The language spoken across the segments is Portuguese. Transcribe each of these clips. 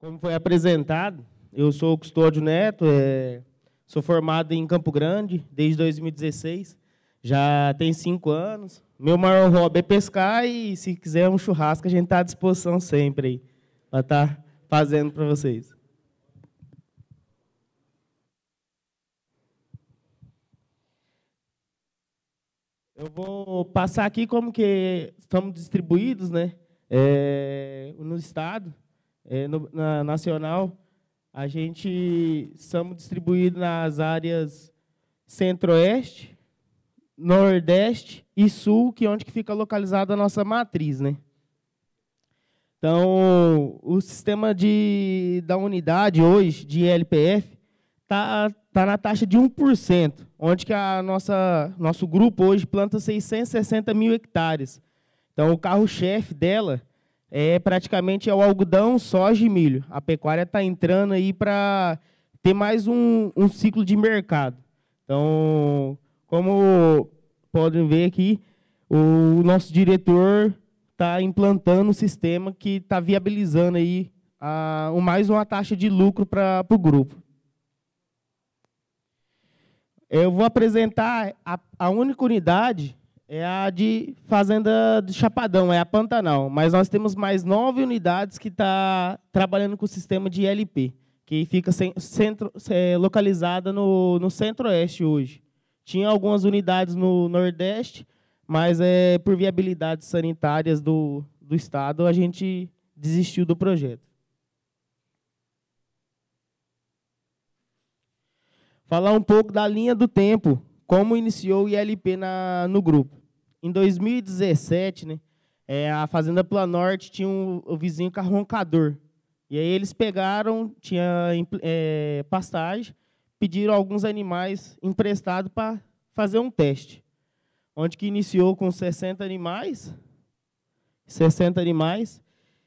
Como foi apresentado, eu sou o Custódio Neto, é, sou formado em Campo Grande desde 2016, já tem cinco anos. Meu maior hobby é pescar e, se quiser um churrasco, a gente está à disposição sempre para estar tá fazendo para vocês. Eu vou passar aqui como que estamos distribuídos, né? É, no estado. É, no, na nacional, a gente somos distribuídos nas áreas centro-oeste, nordeste e sul, que é onde que fica localizada a nossa matriz, né? Então, o sistema de, da unidade hoje, de LPF, está tá na taxa de 1%, onde que a nossa, nosso grupo hoje planta 660 mil hectares. Então, o carro-chefe dela é praticamente é o algodão, soja e milho. A pecuária está entrando aí para ter mais um, um ciclo de mercado. Então, como podem ver aqui, o nosso diretor está implantando um sistema que está viabilizando aí a, mais uma taxa de lucro para o grupo. Eu vou apresentar a, a única unidade é a de Fazenda do Chapadão, é a Pantanal. Mas nós temos mais nove unidades que está trabalhando com o sistema de LP, que fica centro, localizada no, no centro-oeste hoje. Tinha algumas unidades no Nordeste, mas é, por viabilidades sanitárias do, do Estado, a gente desistiu do projeto. Falar um pouco da linha do tempo, como iniciou o ILP na, no grupo. Em 2017, né, é, a Fazenda Planorte tinha um, o vizinho carroncador. E aí eles pegaram, tinha é, pastagem, pediram alguns animais emprestados para fazer um teste. Onde que iniciou com 60 animais, 60 animais,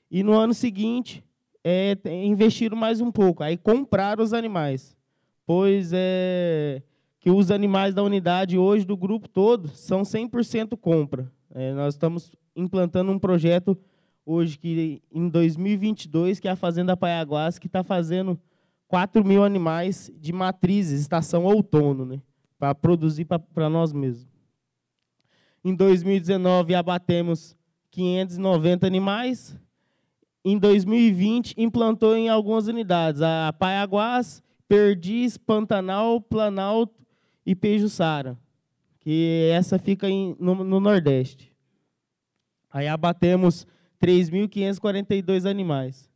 e no ano seguinte é, investiram mais um pouco, aí compraram os animais. Pois é, que os animais da unidade hoje, do grupo todo, são 100% compra. É, nós estamos implantando um projeto hoje, que em 2022, que é a Fazenda Paiaguás, que está fazendo 4 mil animais de matrizes, estação outono, né, para produzir para nós mesmos. Em 2019, abatemos 590 animais. Em 2020, implantou em algumas unidades, a Paiaguás, Perdiz, Pantanal, Planalto, e Pejuçara, que essa fica em, no, no Nordeste. Aí abatemos 3.542 animais.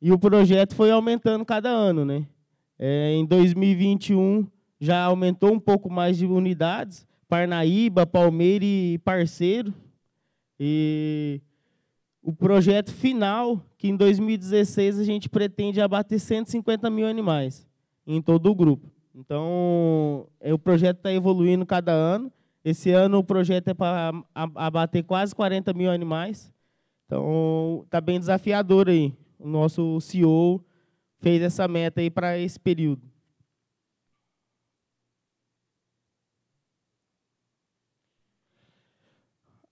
E o projeto foi aumentando cada ano, né? É, em 2021 já aumentou um pouco mais de unidades, Parnaíba, Palmeira e Parceiro. E o projeto final, que em 2016 a gente pretende abater 150 mil animais em todo o grupo. Então, é, o projeto está evoluindo cada ano. Esse ano o projeto é para abater quase 40 mil animais. Então, está bem desafiador aí. O nosso CEO fez essa meta aí para esse período.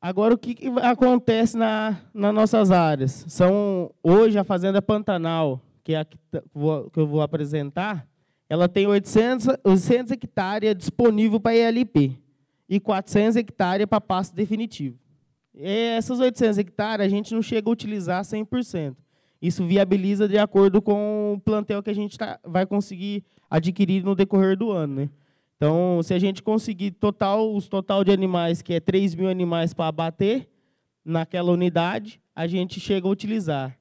Agora, o que, que acontece na, nas nossas áreas? São, hoje, a Fazenda Pantanal, que, é a que, que eu vou apresentar, ela tem 800, 800 hectares disponível para ELP e 400 hectares para pasto definitivo. E essas 800 hectares a gente não chega a utilizar 100%. Isso viabiliza de acordo com o plantel que a gente tá, vai conseguir adquirir no decorrer do ano. Né? Então, se a gente conseguir total, os total de animais, que é 3 mil animais para abater naquela unidade, a gente chega a utilizar.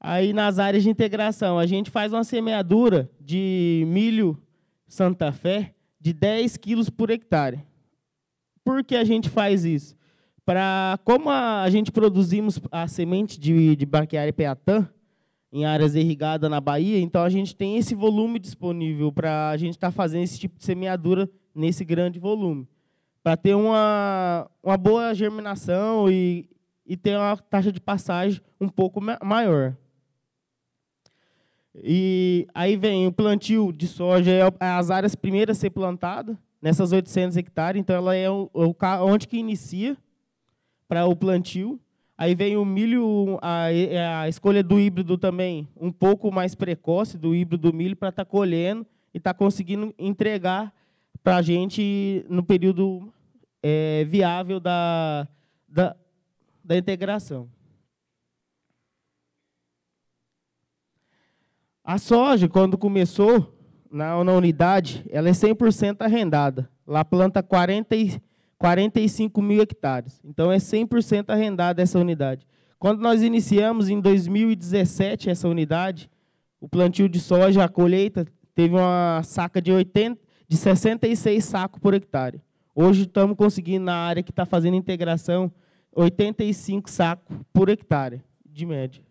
Aí nas áreas de integração, a gente faz uma semeadura de milho Santa Fé de 10 quilos por hectare. Por que a gente faz isso? Pra como a, a, gente produzimos a semente de, de peatã em áreas irrigadas na Bahia, então a gente tem esse volume disponível para a gente estar tá fazendo esse tipo de semeadura nesse grande volume, para ter uma, uma boa germinação e, e ter uma taxa de passagem um pouco maior. E aí vem o plantio de soja, é é as áreas primeiras a ser plantadas nessas 800 hectares, então ela é o, é o onde que inicia para o plantio. Aí vem o milho, a, a, escolha do híbrido também, um pouco mais precoce do híbrido do milho para estar tá colhendo e estar tá conseguindo entregar para a gente no período é, viável da, da, da integração. A soja, quando começou na, na unidade, ela é 100% arrendada. Lá planta 40, 45 mil hectares. Então, é 100% arrendada essa unidade. Quando nós iniciamos, em 2017, essa unidade, o plantio de soja, a colheita, teve uma saca de, 80, de 66 sacos por hectare. Hoje estamos conseguindo, na área que está fazendo integração, 85 sacos por hectare, de média.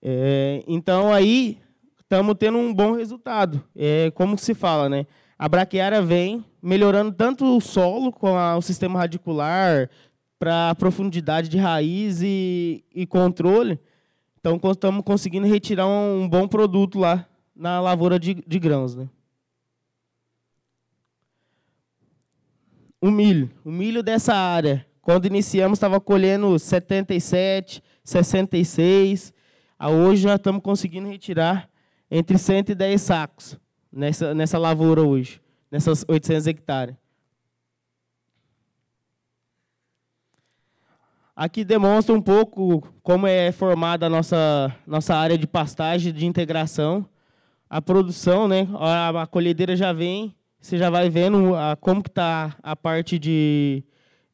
É, então aí estamos tendo um bom resultado. É, como se fala, né? A braquiária vem melhorando tanto o solo com a, o sistema radicular para profundidade de raiz e, e controle. Então estamos conseguindo retirar um, um, bom produto lá na lavoura de, de grãos, né? O milho, o milho dessa área, quando iniciamos estava colhendo 77, 66 a ah, hoje já estamos conseguindo retirar entre 110 sacos nessa, nessa lavoura hoje, nessas 800 hectares. Aqui demonstra um pouco como é formada a nossa, nossa área de pastagem, de integração. A produção, né? a, a colhedeira já vem, você já vai vendo a, como está a parte de,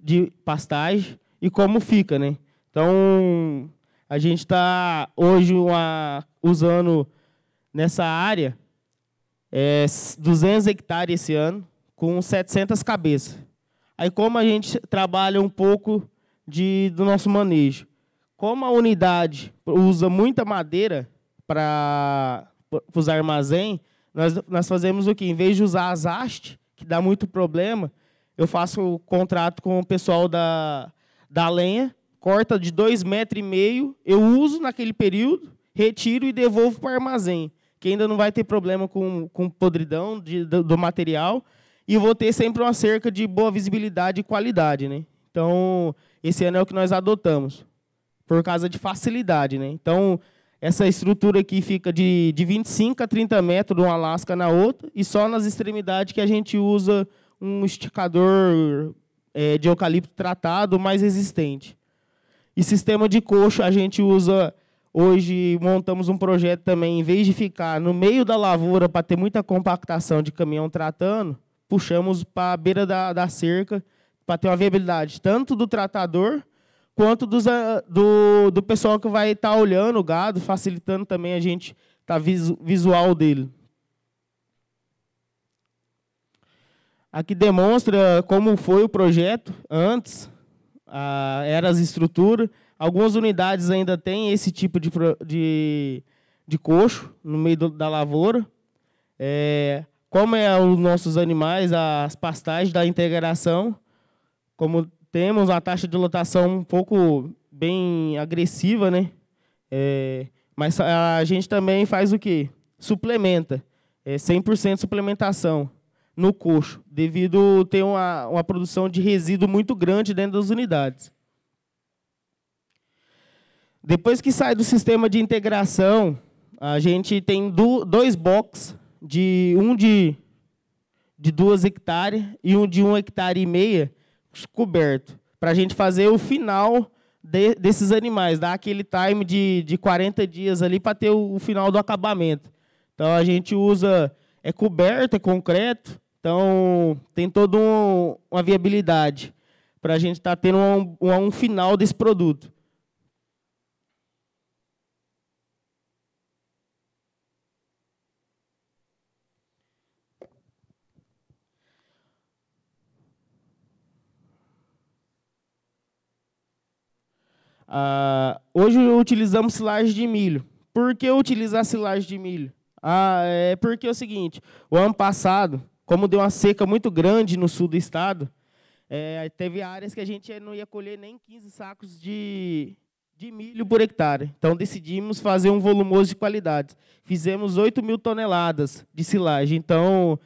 de pastagem e como fica. Né? Então, a gente está hoje uma, usando nessa área é, 200 hectares esse ano, com 700 cabeças. Aí como a gente trabalha um pouco de, do nosso manejo. Como a unidade usa muita madeira para os armazém, nós, nós fazemos o quê Em vez de usar as hastes, que dá muito problema, eu faço o contrato com o pessoal da, da lenha corta de dois metros e meio, eu uso naquele período, retiro e devolvo para o armazém, que ainda não vai ter problema com, com podridão de, do, do, material e vou ter sempre uma cerca de boa visibilidade e qualidade, né? Então, esse ano é o que nós adotamos, por causa de facilidade, né? Então, essa estrutura aqui fica de, de 25 a 30 metros de uma lasca na outra e só nas extremidades que a gente usa um esticador é, de eucalipto tratado mais resistente. E sistema de coxo a gente usa hoje, montamos um projeto também, em vez de ficar no meio da lavoura para ter muita compactação de caminhão tratando, puxamos para a beira da, da cerca para ter uma viabilidade tanto do tratador quanto dos, ah, do, do pessoal que vai estar tá olhando o gado, facilitando também a gente tá visual dele. Aqui demonstra como foi o projeto antes a Eras estruturas, Algumas unidades ainda têm esse tipo de, de, de coxo no meio do, da lavoura. É, como é os nossos animais, as pastagens da integração, como temos a taxa de lotação um pouco bem agressiva, né? É, mas a gente também faz o quê? Suplementa. É 100% suplementação no coxo, devido ter uma, uma produção de resíduo muito grande dentro das unidades. Depois que sai do sistema de integração, a gente tem do, dois boxes, de um de, de duas hectares e um de um hectare e meia coberto, para a gente fazer o final de, desses animais, dar aquele time de, de 40 dias ali para ter o, o final do acabamento. Então a gente usa é coberto é concreto, então, tem toda um, uma viabilidade para a gente estar tá tendo um, um, um final desse produto. Ah, hoje utilizamos silagem de milho. Por que utilizar silagem de milho? Ah, é porque é o seguinte, o ano passado como deu uma seca muito grande no sul do estado, é, teve áreas que a gente não ia colher nem 15 sacos de, de milho por hectare. Então decidimos fazer um volumoso de qualidade. Fizemos 8 mil toneladas de silagem. Então,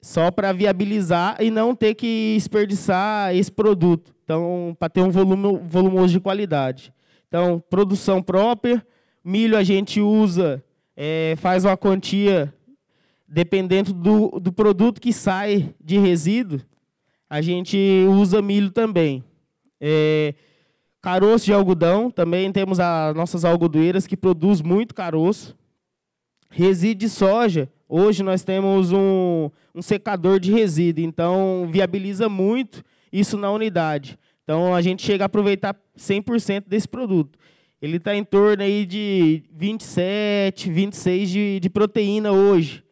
só para viabilizar e não ter que desperdiçar esse produto. Então, para ter um volume volumoso de qualidade. Então, produção própria, milho a gente usa, é, faz uma quantia dependendo do, do produto que sai de resíduo, a gente usa milho também. É, caroço de algodão, também temos as nossas algodoeiras que produz muito caroço. Resíduo de soja, hoje nós temos um, um secador de resíduo, então viabiliza muito isso na unidade. Então a gente chega a aproveitar 100% desse produto. Ele está em torno aí de 27, 26 de, de proteína hoje.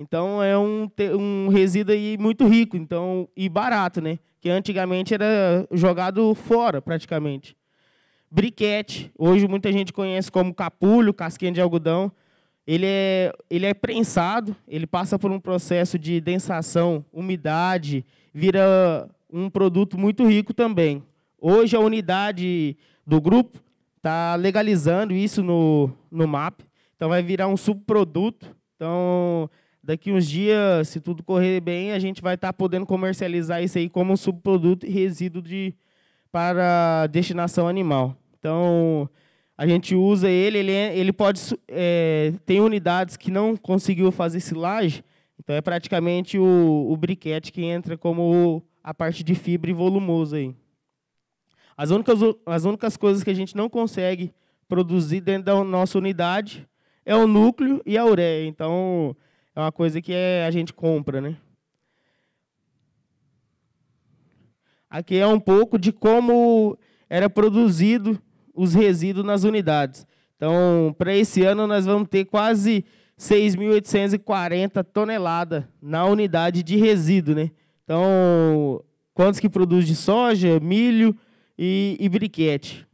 Então é um, um resíduo aí muito rico então, e barato, né? Que antigamente era jogado fora praticamente. Briquete, hoje muita gente conhece como capulho, casquinha de algodão. Ele é, ele é prensado, ele passa por um processo de densação, umidade, vira um produto muito rico também. Hoje a unidade do grupo está legalizando isso no, no MAP, então vai virar um subproduto. Então Daqui uns dias, se tudo correr bem, a gente vai estar tá podendo comercializar isso aí como subproduto e resíduo de, para destinação animal. Então, a gente usa ele, ele, é, ele pode. É, tem unidades que não conseguiu fazer silagem, então é praticamente o, o briquete que entra como a parte de fibra e volumoso aí. As únicas, as únicas coisas que a gente não consegue produzir dentro da nossa unidade é o núcleo e a ureia. Então, é uma coisa que é, a gente compra, né? Aqui é um pouco de como era produzido os resíduos nas unidades. Então, para esse ano, nós vamos ter quase 6.840 toneladas na unidade de resíduo. Né? Então, quantos que produz de soja, milho e, e briquete.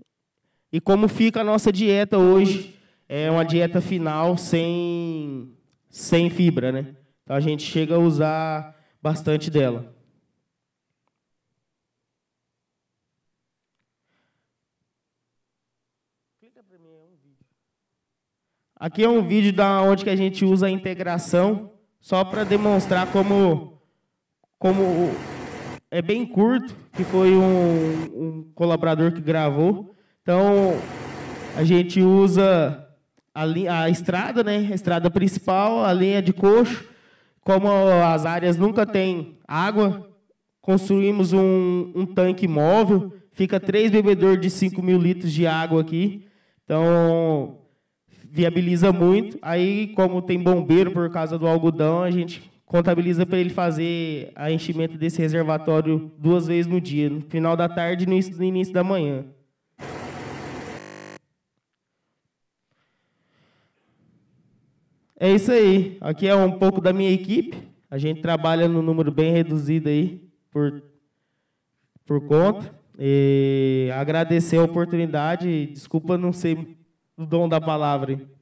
E como fica a nossa dieta hoje? É uma dieta final sem sem fibra, né? Então a gente chega a usar bastante dela. É Aqui é um vídeo da onde que a gente usa a integração só para demonstrar como como é bem curto, que foi um, um colaborador que gravou. Então a gente usa a, a estrada, né? A estrada principal, a linha de coxo. Como as áreas nunca têm água, construímos um, um tanque móvel. Fica três bebedores de 5 mil litros de água aqui. Então, viabiliza muito. Aí, como tem bombeiro por causa do algodão, a gente contabiliza para ele fazer a enchimento desse reservatório duas vezes no dia, no final da tarde e no início da manhã. É isso aí. Aqui é um pouco da minha equipe. A gente trabalha no número bem reduzido aí por, por conta. E agradecer a oportunidade. Desculpa não ser o dom da palavra.